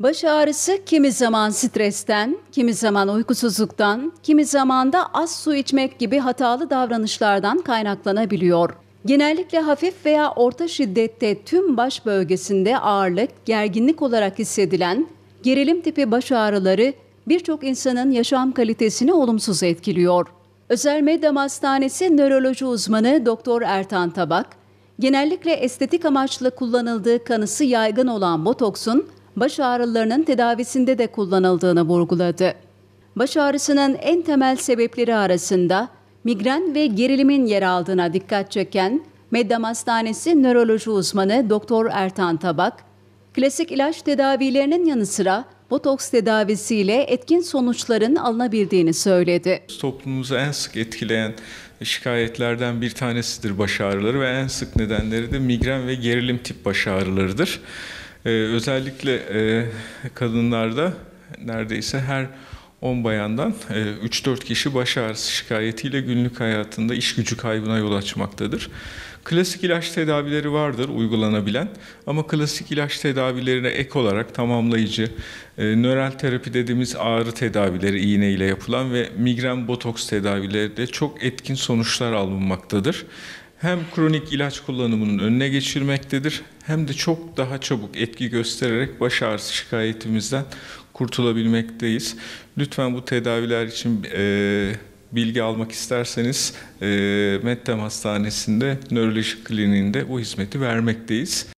Baş ağrısı kimi zaman stresten, kimi zaman uykusuzluktan, kimi zaman da az su içmek gibi hatalı davranışlardan kaynaklanabiliyor. Genellikle hafif veya orta şiddette tüm baş bölgesinde ağırlık, gerginlik olarak hissedilen gerilim tipi baş ağrıları birçok insanın yaşam kalitesini olumsuz etkiliyor. Özel Medyam Hastanesi nöroloji uzmanı Doktor Ertan Tabak, genellikle estetik amaçla kullanıldığı kanısı yaygın olan botoksun baş ağrılarının tedavisinde de kullanıldığını vurguladı. Baş ağrısının en temel sebepleri arasında migren ve gerilimin yer aldığına dikkat çeken Meddam Hastanesi nöroloji uzmanı Doktor Ertan Tabak, klasik ilaç tedavilerinin yanı sıra botoks tedavisiyle etkin sonuçların alınabildiğini söyledi. Toplumumuzu en sık etkileyen şikayetlerden bir tanesidir baş ağrıları ve en sık nedenleri de migren ve gerilim tip baş ağrılarıdır. Ee, özellikle e, kadınlarda neredeyse her 10 bayandan 3-4 e, kişi baş ağrısı şikayetiyle günlük hayatında iş gücü kaybına yol açmaktadır. Klasik ilaç tedavileri vardır uygulanabilen ama klasik ilaç tedavilerine ek olarak tamamlayıcı e, nöral terapi dediğimiz ağrı tedavileri iğne ile yapılan ve migren botoks tedavileri de çok etkin sonuçlar alınmaktadır hem kronik ilaç kullanımının önüne geçirmektedir hem de çok daha çabuk etki göstererek baş ağrısı şikayetimizden kurtulabilmekteyiz. Lütfen bu tedaviler için e, bilgi almak isterseniz e, Medtem Hastanesi'nde nöroloji kliniğinde bu hizmeti vermekteyiz.